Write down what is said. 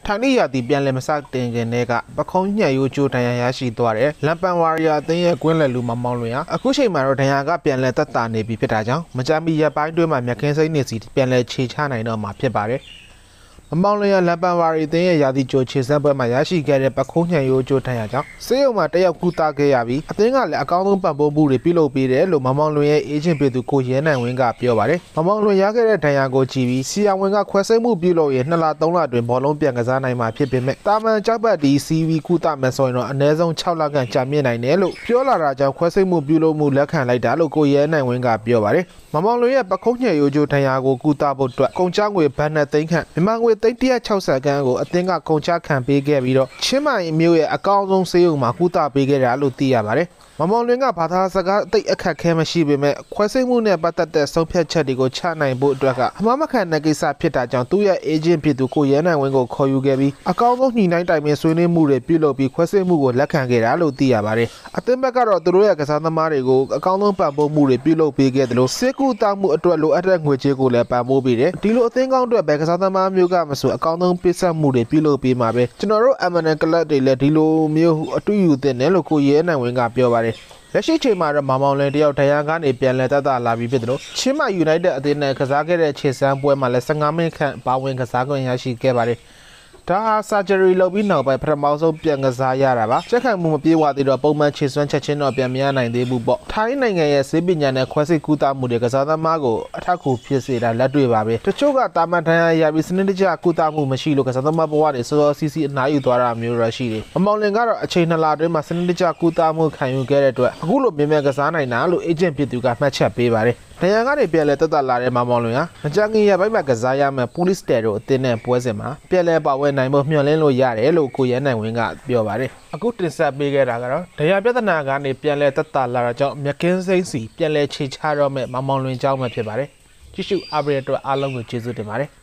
။ထိုင်းနီရာတီပြန်လည်မစတင်ခင်တည်းကပခုံးညံ့ရိုးကျိုးဒဏ်ရာရရှိသွားတဲ့လမ်ပန်ဝါရီယာအသင်းရဲ့ကွင်းလယ်လူမမောင်းလွင်ဟာအခုချိန်မှာတော့ဒဏ်ရာကပြန်လည်သက်သာနေပြီဖြစ်တာကြောင့်မကြမီရပိုင်းတွင်းမှာမြက်ခင်းစိမ့်နေစီပြန်လည်ခြေချနိုင်တော့မှာဖြစ်ပါတယ်။မမောင်လျံလမ်ပန်ဝါရီတင်းရဲ့ရာသီကြိုခြေစမ်းပွဲမှာရရှိခဲ့တဲ့ပခိုးညံရိုးကြိုထန်ရကြောင့်စေးရုံမှာတယောက်ကူတာခဲ့ရပြီးအသင်းကလည်းအကောင်းဆုံးပံ့ပိုးမှုတွေပြုလုပ်ပေးတယ်လို့မမောင်လွင်ရဲ့အေဂျင့်ပြည်သူကိုရဲနိုင်ဝင်းကပြောပါတယ်။မမောင်လွင်ရခဲ့တဲ့ထန်ရကိုကြည့်ပြီးစီယာဝင်ကခွဲစိတ်မှုပြုလုပ်ရင်2လ3လတွင်ဘောလုံးပြန်ကစားနိုင်မှာဖြစ်ပေမဲ့တာမန်ကြောက်ပတ်ဒီ CV ကူတာမယ်ဆိုရင်တော့အနည်းဆုံး6လခန့်ကြာမြင့်နိုင်တယ်လို့ပြောလာတာကြောင့်ခွဲစိတ်မှုပြုလုပ်မှုလက်ခံလိုက်တာလို့ကိုရဲနိုင်ဝင်းကပြောပါတယ်။မမောင်လွင်ရဲ့ပခုံးညံရိုးကြိုထန်ရကိုကူတာဖို့အတွက်ကုန်ကြငွေဘတ်နဲ့သိန်းခန့်မြန်မာငွေသိန်း160ခန်းကိုအသင်းကကုန်ချခံပေးခဲ့ပြီးတော့ချင်းမိုင်မြို့ရဲ့အကောင်ဆုံးဆေးရုံမှာကုသပေးခဲ့တာလို့သိရပါတယ်။မမော်လွင်ကဘာသာစကားအသိအခက်ခဲမရှိပေမဲ့ခွဲစိတ်မှုနဲ့ပတ်သက်တဲ့ဆုံးဖြတ်ချက်တွေကိုချနိုင်ဖို့အတွက်ကအမှားမခံတဲ့ကိစ္စဖြစ်တာကြောင့်သူ့ရဲ့ agent ဖြစ်သူကိုရဲနိုင်ဝင်းကိုခေါ်ယူခဲ့ပြီးအကောင်ဆုံးညှိနှိုင်းတိုင်ပင်ဆွေးနွေးမှုတွေပြုလုပ်ပြီးခွဲစိတ်မှုကိုလက်ခံခဲ့တာလို့သိရပါတယ်။အသင်းဘက်ကတော့သူတို့ရဲ့ကစားသမားတွေကိုအကောင်ဆုံးပံ့ပိုးမှုတွေပြုလုပ်ပေးခဲ့တယ်လို့စစ်ကူတာမှုအတွက်လိုအပ်တဲ့ငွေကြေးကိုလည်းပံ့ပိုးပေးတယ်။ဒီလိုအသင်းကောင်းအတွက်ဘယ်ကစားသမားမျိုးကမမဆိုအကောင်းဆုံးပိဆက်မှုတွေပြုလုပ်ပေးမှာပဲကျွန်တော်တို့ MNN ကလပ်တွေလည်းဒီလိုမျိုးအတူယူတင်တယ်လို့ကိုရဲနိုင်ဝင်းကပြောပါတယ်လက်ရှိချိန်မှာတော့မောင်မောင်လင်တယောက်ဒရန်ကနေပြန်လည်တက်တာလာပြီးဖြစ်တယ်လို့ချင်းမ United အသင်းနဲ့ကစားခဲ့တဲ့ခြေစမ်းပွဲမှာလည်း15မိနစ်ခန့်ပါဝင်ကစားခွင့်ရရှိခဲ့ပါတယ်။ဒါဟာ surgery လုပ်ပြီးနောက်ပိုင်းပထမဆုံးပြန်ကစားရတာပါ။ချက်ခံမှုမပြေဝသေးတော့ပုံမှန်ခြေစွမ်းချက်ချင်းတော့ပြန်မရနိုင်သေးဘူးပေါ့။ထိုင်းနိုင်ငံရဲ့ဈေးပညာနဲ့ခွဲစိတ်ကူးတာမှုတွေကစားသမားကိုအထောက်အကူဖြစ်စေတာလက်တွေ့ပါပဲ။တချို့ကတာမန်ထန်ရပြီးစနစ်တကျကူးတာမှုမရှိလို့ကစားသမားဘဝတွေစောစောစီးစီးအနားယူသွားတာမျိုးရရှိတယ်။မမောင်လင်ကတော့အချိန်နှစ်လအတွင်းမှာစနစ်တကျကူးတာမှုခံယူခဲ့တဲ့အတွက်အခုလိုမြန်မြန်ကစားနိုင်တာလို့ agent ဖြစ်သူကမှတ်ချက်ပေးပါတယ်။နေရန်ကနေပြန်လဲတက်တက်လာတဲ့မမောင်လွင်ဟာမကြခင်ရပိုက်မှကစားရမယ့်ပူလစ်တဲတို့အတင်းနဲ့ပွဲစဉ်မှာပြန်လဲပါဝင်နိုင်ဖို့မျှော်လင့်လို့ရတယ်လို့ကိုရဲနိုင်ဝင်းကပြောပါတယ်။အခုတင်ဆက်ပေးခဲ့တာကတော့ဒရာပြဿနာကနေပြန်လဲတက်တက်လာတာကြောင့်မြကင်းစိမ့်စီပြန်လဲခြေချတော့မယ့်မမောင်လွင်ကြောင်းပဲဖြစ်ပါတယ်။ကြည့်ရှုအားပေးတဲ့အတွက်အားလုံးကိုကျေးဇူးတင်ပါတယ်။